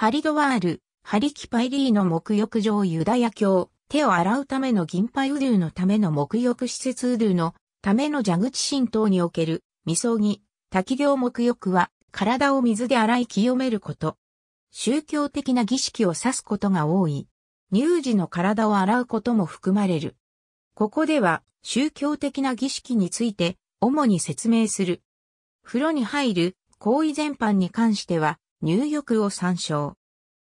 ハリドワール、ハリキパイリーの沐浴場ユダヤ教、手を洗うための銀杯ウルーのための沐浴施設ウルーのための蛇口神道における、みそぎ、滝行沐浴は、体を水で洗い清めること。宗教的な儀式を指すことが多い。乳児の体を洗うことも含まれる。ここでは、宗教的な儀式について、主に説明する。風呂に入る行為全般に関しては、入浴を参照。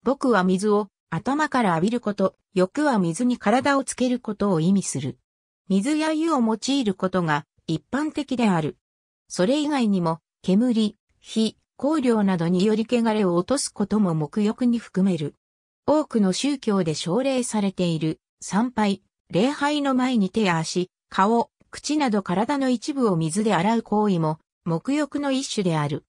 僕は水を頭から浴びること、欲は水に体をつけることを意味する。水や湯を用いることが一般的である。それ以外にも、煙、火、香料などにより汚れを落とすことも沐浴に含める。多くの宗教で奨励されている、参拝、礼拝の前に手や足、顔、口など体の一部を水で洗う行為も、沐浴の一種である。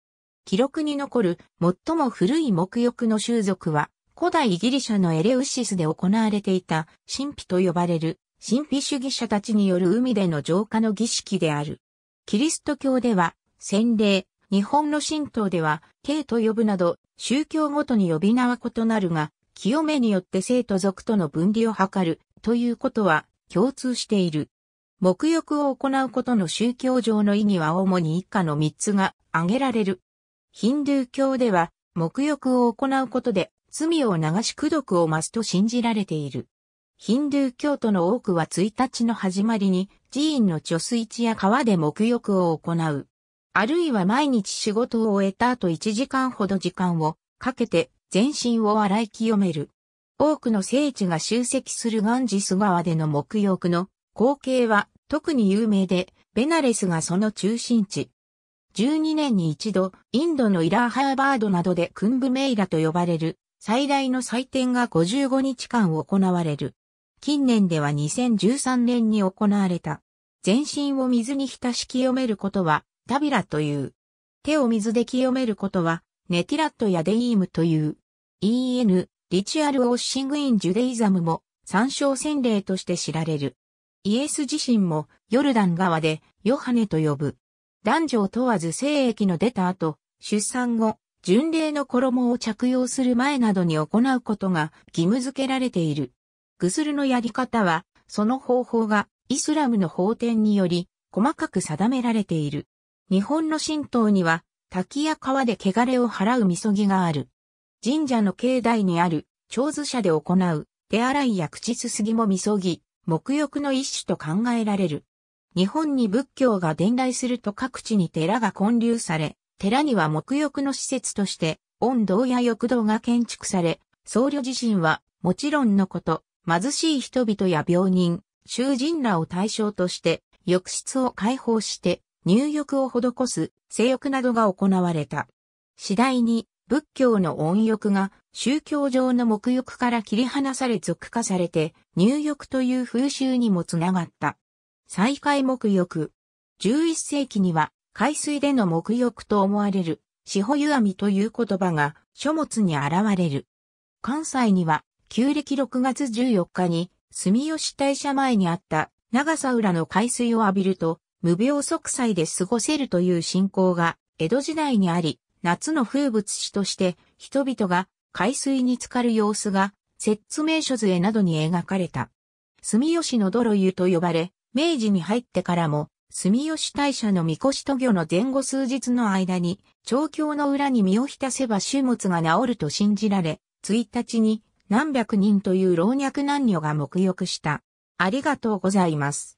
記録に残る最も古い沐浴の習俗は、古代ギリシャのエレウシスで行われていた神秘と呼ばれる神秘主義者たちによる海での浄化の儀式である。キリスト教では洗礼、日本の神道では慶と呼ぶなど宗教ごとに呼び名は異なるが、清めによって生徒族との分離を図るということは共通している。沐浴を行うことの宗教上の意義は主に以下の3つが挙げられる。ヒンドゥー教では、沐浴を行うことで、罪を流し苦徳を増すと信じられている。ヒンドゥー教徒の多くは1日の始まりに、寺院の貯水池や川で沐浴を行う。あるいは毎日仕事を終えた後1時間ほど時間をかけて全身を洗い清める。多くの聖地が集積するガンジス川での沐浴の光景は特に有名で、ベナレスがその中心地。12年に一度、インドのイラーハーバードなどでクンブメイラと呼ばれる最大の祭典が55日間行われる。近年では2013年に行われた。全身を水に浸し清めることは、タビラという。手を水で清めることは、ネティラットやデイームという。EN、リチュアル・オッシング・イン・ジュデイザムも、参照洗礼として知られる。イエス自身も、ヨルダン川で、ヨハネと呼ぶ。男女を問わず精液の出た後、出産後、巡礼の衣を着用する前などに行うことが義務付けられている。グスルのやり方は、その方法がイスラムの法典により細かく定められている。日本の神道には、滝や川で汚れを払うみそぎがある。神社の境内にある、長寿者で行う、手洗いや口すすぎもみそぎ、沐浴の一種と考えられる。日本に仏教が伝来すると各地に寺が建立され、寺には沐浴の施設として、温度や浴道が建築され、僧侶自身は、もちろんのこと、貧しい人々や病人、囚人らを対象として、浴室を開放して、入浴を施す、性欲などが行われた。次第に、仏教の温浴が宗教上の木浴から切り離され俗化されて入浴という風習にもつながった。再開沐浴。11世紀には、海水での沐浴と思われる、四保湯網という言葉が書物に現れる。関西には、旧暦6月14日に、住吉大社前にあった長さ浦の海水を浴びると、無病息災で過ごせるという信仰が江戸時代にあり、夏の風物詩として人々が海水に浸かる様子が、説明書図絵などに描かれた。住吉の泥湯と呼ばれ、明治に入ってからも、住吉大社の神輿渡御の前後数日の間に、調教の裏に身を浸せば種物が治ると信じられ、1日に何百人という老若男女が沐浴した。ありがとうございます。